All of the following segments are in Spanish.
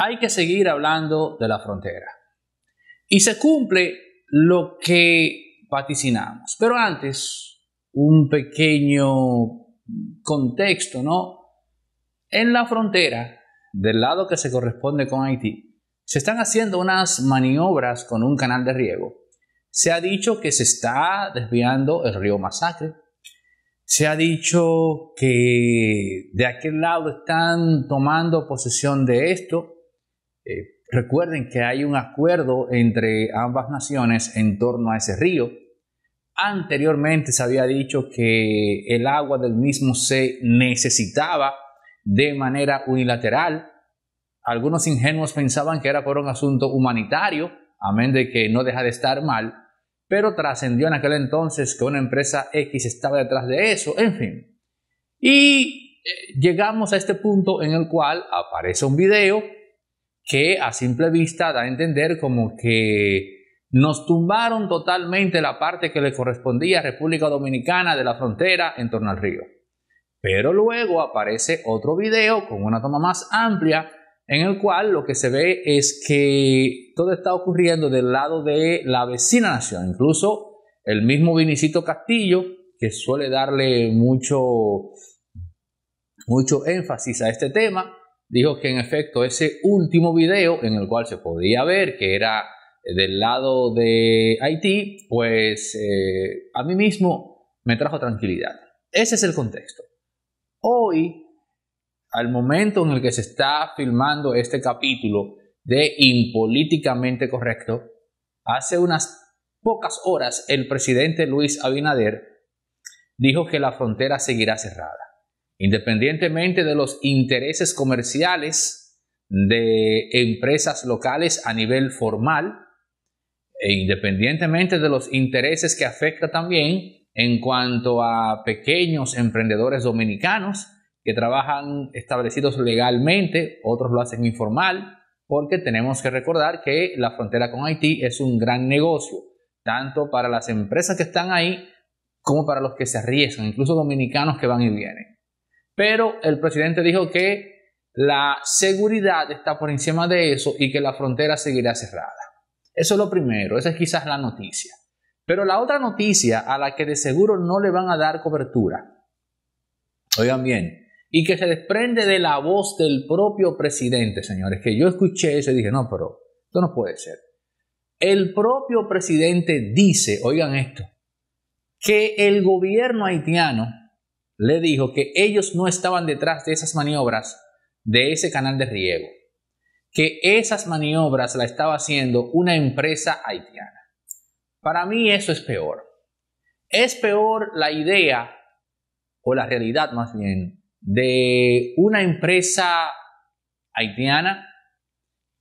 hay que seguir hablando de la frontera. Y se cumple lo que vaticinamos. Pero antes, un pequeño contexto, ¿no? En la frontera, del lado que se corresponde con Haití, se están haciendo unas maniobras con un canal de riego. Se ha dicho que se está desviando el río Masacre. Se ha dicho que de aquel lado están tomando posesión de esto eh, recuerden que hay un acuerdo entre ambas naciones en torno a ese río. Anteriormente se había dicho que el agua del mismo se necesitaba de manera unilateral. Algunos ingenuos pensaban que era por un asunto humanitario, amén de que no deja de estar mal, pero trascendió en aquel entonces que una empresa X estaba detrás de eso, en fin. Y eh, llegamos a este punto en el cual aparece un video que a simple vista da a entender como que nos tumbaron totalmente la parte que le correspondía a República Dominicana de la frontera en torno al río. Pero luego aparece otro video con una toma más amplia en el cual lo que se ve es que todo está ocurriendo del lado de la vecina nación. Incluso el mismo Vinicito Castillo, que suele darle mucho, mucho énfasis a este tema, dijo que en efecto ese último video en el cual se podía ver que era del lado de Haití, pues eh, a mí mismo me trajo tranquilidad. Ese es el contexto. Hoy, al momento en el que se está filmando este capítulo de Impolíticamente Correcto, hace unas pocas horas el presidente Luis Abinader dijo que la frontera seguirá cerrada independientemente de los intereses comerciales de empresas locales a nivel formal, e independientemente de los intereses que afecta también en cuanto a pequeños emprendedores dominicanos que trabajan establecidos legalmente, otros lo hacen informal, porque tenemos que recordar que la frontera con Haití es un gran negocio, tanto para las empresas que están ahí como para los que se arriesgan, incluso dominicanos que van y vienen. Pero el presidente dijo que la seguridad está por encima de eso y que la frontera seguirá cerrada. Eso es lo primero, esa es quizás la noticia. Pero la otra noticia a la que de seguro no le van a dar cobertura, oigan bien, y que se desprende de la voz del propio presidente, señores, que yo escuché eso y dije, no, pero esto no puede ser. El propio presidente dice, oigan esto, que el gobierno haitiano le dijo que ellos no estaban detrás de esas maniobras de ese canal de riego, que esas maniobras la estaba haciendo una empresa haitiana. Para mí eso es peor. Es peor la idea, o la realidad más bien, de una empresa haitiana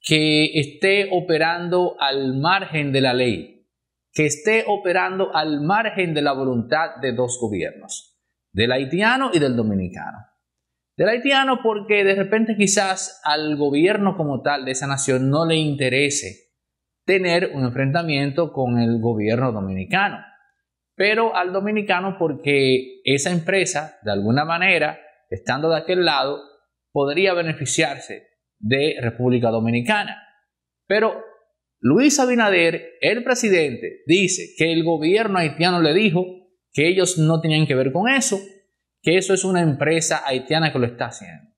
que esté operando al margen de la ley, que esté operando al margen de la voluntad de dos gobiernos del haitiano y del dominicano. Del haitiano porque de repente quizás al gobierno como tal de esa nación no le interese tener un enfrentamiento con el gobierno dominicano. Pero al dominicano porque esa empresa, de alguna manera, estando de aquel lado, podría beneficiarse de República Dominicana. Pero Luis Abinader, el presidente, dice que el gobierno haitiano le dijo que ellos no tenían que ver con eso, que eso es una empresa haitiana que lo está haciendo.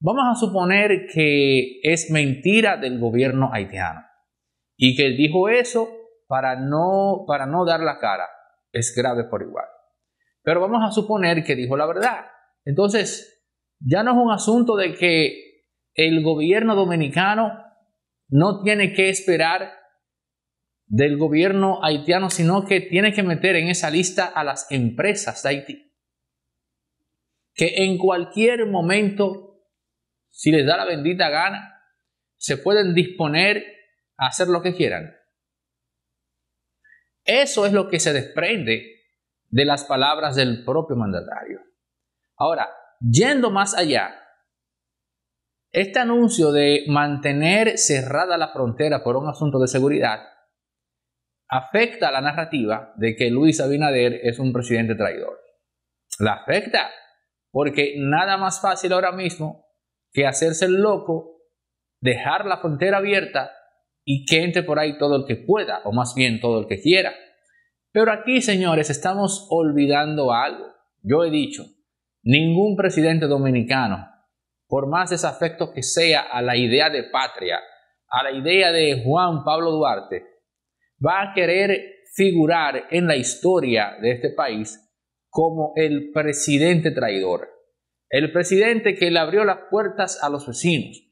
Vamos a suponer que es mentira del gobierno haitiano y que dijo eso para no, para no dar la cara. Es grave por igual. Pero vamos a suponer que dijo la verdad. Entonces, ya no es un asunto de que el gobierno dominicano no tiene que esperar del gobierno haitiano, sino que tiene que meter en esa lista a las empresas de Haití. Que en cualquier momento, si les da la bendita gana, se pueden disponer a hacer lo que quieran. Eso es lo que se desprende de las palabras del propio mandatario. Ahora, yendo más allá, este anuncio de mantener cerrada la frontera por un asunto de seguridad afecta la narrativa de que Luis Abinader es un presidente traidor. La afecta, porque nada más fácil ahora mismo que hacerse el loco, dejar la frontera abierta y que entre por ahí todo el que pueda, o más bien todo el que quiera. Pero aquí, señores, estamos olvidando algo. Yo he dicho, ningún presidente dominicano, por más desafecto que sea a la idea de patria, a la idea de Juan Pablo Duarte, va a querer figurar en la historia de este país como el presidente traidor, el presidente que le abrió las puertas a los vecinos,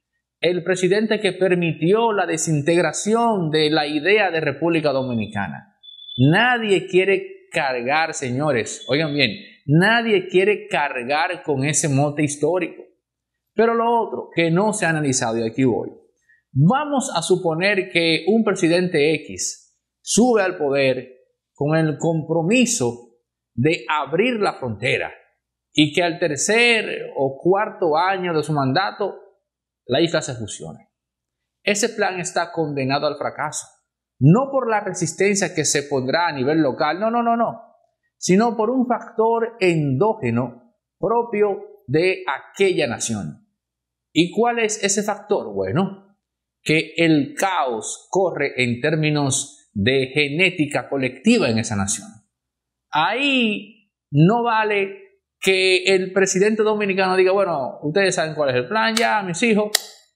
el presidente que permitió la desintegración de la idea de República Dominicana. Nadie quiere cargar, señores, oigan bien, nadie quiere cargar con ese mote histórico. Pero lo otro que no se ha analizado, y aquí voy, vamos a suponer que un presidente X sube al poder con el compromiso de abrir la frontera y que al tercer o cuarto año de su mandato la isla se fusione. Ese plan está condenado al fracaso, no por la resistencia que se pondrá a nivel local, no, no, no, no, sino por un factor endógeno propio de aquella nación. ¿Y cuál es ese factor? Bueno, que el caos corre en términos de genética colectiva en esa nación. Ahí no vale que el presidente dominicano diga, bueno, ustedes saben cuál es el plan, ya mis hijos,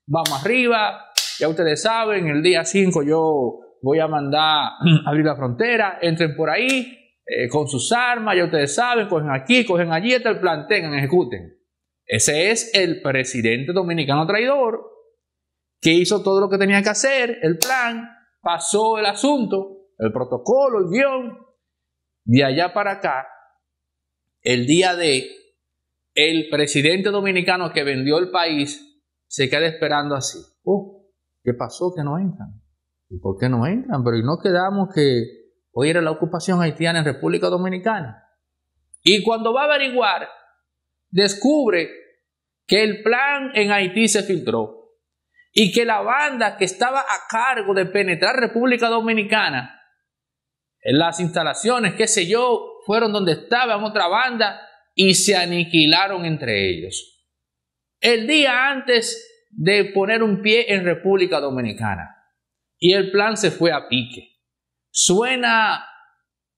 vamos arriba, ya ustedes saben, el día 5 yo voy a mandar abrir la frontera, entren por ahí eh, con sus armas, ya ustedes saben, cogen aquí, cogen allí, está el plan, tengan, ejecuten. Ese es el presidente dominicano traidor que hizo todo lo que tenía que hacer, el plan, pasó el asunto, el protocolo, el guión, de allá para acá, el día de el presidente dominicano que vendió el país se queda esperando así. Oh, ¿Qué pasó? Que no entran. ¿Y por qué no entran? Pero no quedamos que hoy era la ocupación haitiana en República Dominicana. Y cuando va a averiguar, descubre que el plan en Haití se filtró y que la banda que estaba a cargo de penetrar República Dominicana, en las instalaciones, qué sé yo, fueron donde estaban otra banda y se aniquilaron entre ellos. El día antes de poner un pie en República Dominicana. Y el plan se fue a pique. Suena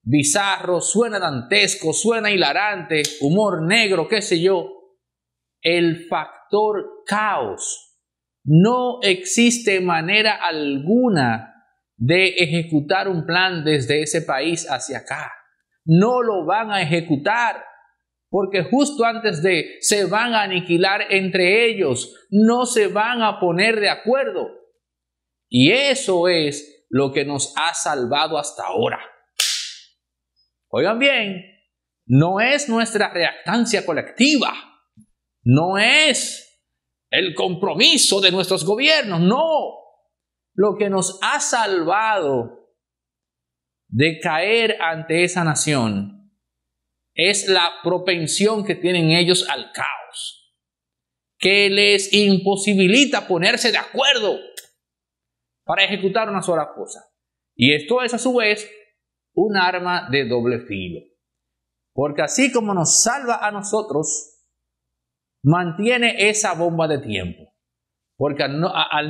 bizarro, suena dantesco, suena hilarante, humor negro, qué sé yo. El factor caos no existe manera alguna de ejecutar un plan desde ese país hacia acá. No lo van a ejecutar porque justo antes de se van a aniquilar entre ellos, no se van a poner de acuerdo. Y eso es lo que nos ha salvado hasta ahora. Oigan bien, no es nuestra reactancia colectiva, no es el compromiso de nuestros gobiernos, no. Lo que nos ha salvado de caer ante esa nación es la propensión que tienen ellos al caos, que les imposibilita ponerse de acuerdo para ejecutar una sola cosa. Y esto es a su vez un arma de doble filo. Porque así como nos salva a nosotros, mantiene esa bomba de tiempo. Porque al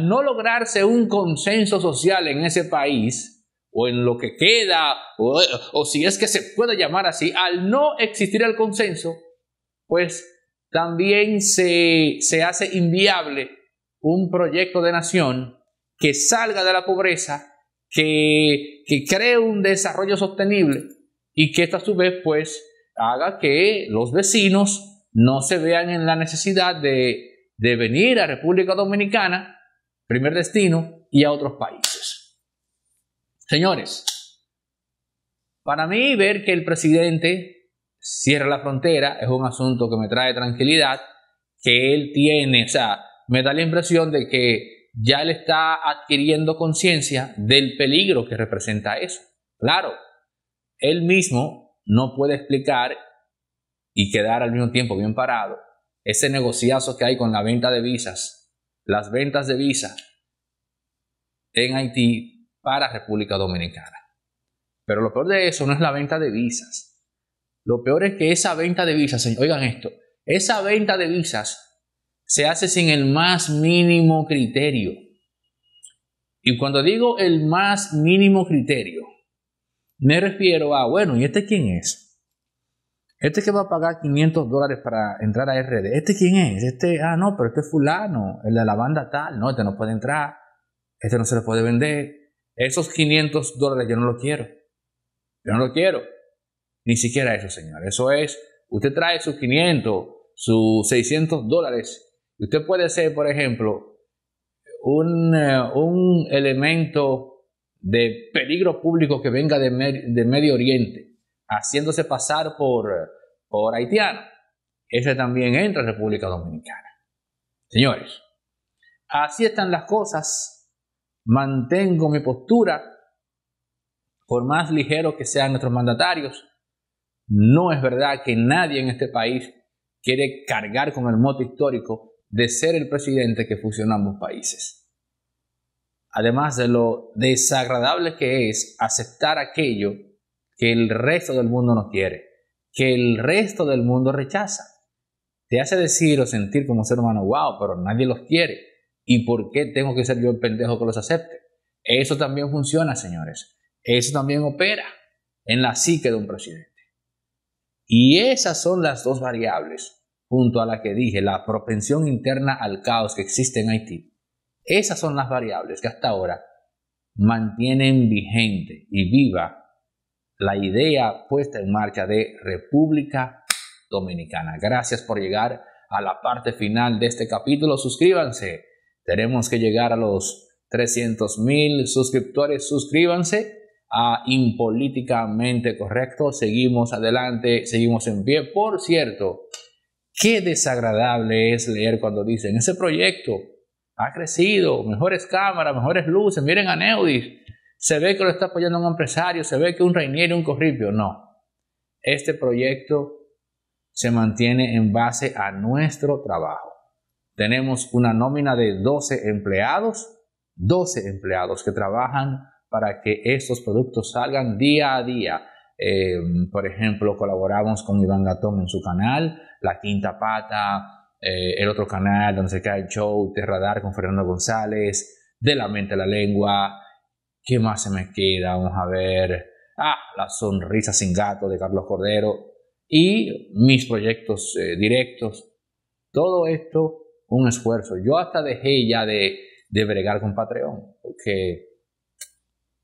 no, lograrse un consenso social en ese país, o en lo que queda, o, si es que se puede llamar así, al no existir el consenso, pues también se, hace inviable un proyecto de nación que salga de la pobreza, que, cree un desarrollo sostenible y que a su vez pues haga que los vecinos no se vean en la necesidad de, venir a República Dominicana, primer destino, y a otros países. Señores, para mí ver que el presidente cierra la frontera es un asunto que me trae tranquilidad, que él tiene, o sea, me da la impresión de que ya él está adquiriendo conciencia del peligro que representa eso. Claro, él mismo no puede explicar y quedar al mismo tiempo bien parado, ese negociazo que hay con la venta de visas, las ventas de visas en Haití para República Dominicana. Pero lo peor de eso no es la venta de visas. Lo peor es que esa venta de visas, oigan esto, esa venta de visas se hace sin el más mínimo criterio. Y cuando digo el más mínimo criterio, me refiero a, bueno, ¿y este quién es? Este que va a pagar 500 dólares para entrar a RD, ¿este quién es? Este, ah, no, pero este es fulano, el de la banda tal, no, este no puede entrar, este no se le puede vender. Esos 500 dólares yo no lo quiero. Yo no lo quiero. Ni siquiera eso, señor. Eso es, usted trae sus 500, sus 600 dólares. usted puede ser, por ejemplo, eh, un, elemento de peligro público que venga de, de Medio Oriente haciéndose pasar por, haitiano. Ese también entra en República Dominicana. Señores, así están las cosas. Mantengo mi postura. Por más ligero que sean nuestros mandatarios, no es verdad que nadie en este país quiere cargar con el mote histórico de ser el presidente que fusiona ambos países. Además de lo desagradable que es aceptar aquello que el resto del mundo no quiere, que el resto del mundo rechaza. Te hace decir o sentir como ser humano, wow, pero nadie los quiere. ¿Y por qué tengo que ser yo el pendejo que los acepte? Eso también funciona, señores. Eso también opera en la psique de un presidente. Y esas son las dos variables, junto a la que dije, la propensión interna al caos que existe en Haití. Esas son las variables que hasta ahora mantienen vigente y viva la idea puesta en marcha de República Dominicana. Gracias por llegar a la parte final de este capítulo. Suscríbanse. Tenemos que llegar a los 300 mil suscriptores. Suscríbanse a Impolíticamente Correcto. Seguimos adelante, seguimos en pie. Por cierto, qué desagradable es leer cuando dicen, ese proyecto ha crecido, mejores cámaras, mejores luces, miren a Neudis se ve que lo está apoyando un empresario, se ve que un y un Corripio. No. Este proyecto se mantiene en base a nuestro trabajo. Tenemos una nómina de 12 empleados, 12 empleados que trabajan para que estos productos salgan día a día. Eh, por ejemplo, colaboramos con Iván Gatón en su canal, La Quinta Pata, eh, el otro canal donde se cae el show, Terradar con Fernando González, De la Mente a la Lengua, ¿Qué más se me queda? Vamos a ver. Ah, La Sonrisa sin Gato de Carlos Cordero y mis proyectos eh, directos. Todo esto, un esfuerzo. Yo hasta dejé ya de, bregar con Patreon, porque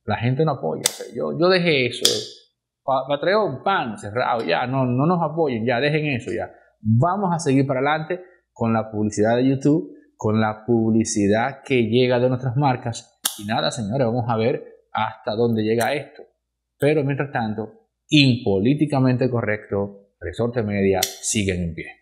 la gente no apoya. yo, yo dejé eso. Patreon, pan, cerrado, ya, no, no nos apoyen, ya, dejen eso, ya. Vamos a seguir para adelante con la publicidad de YouTube, con la publicidad que llega de nuestras marcas y nada, señores, vamos a ver hasta dónde llega esto. Pero mientras tanto, impolíticamente correcto, Resorte Media sigue en pie.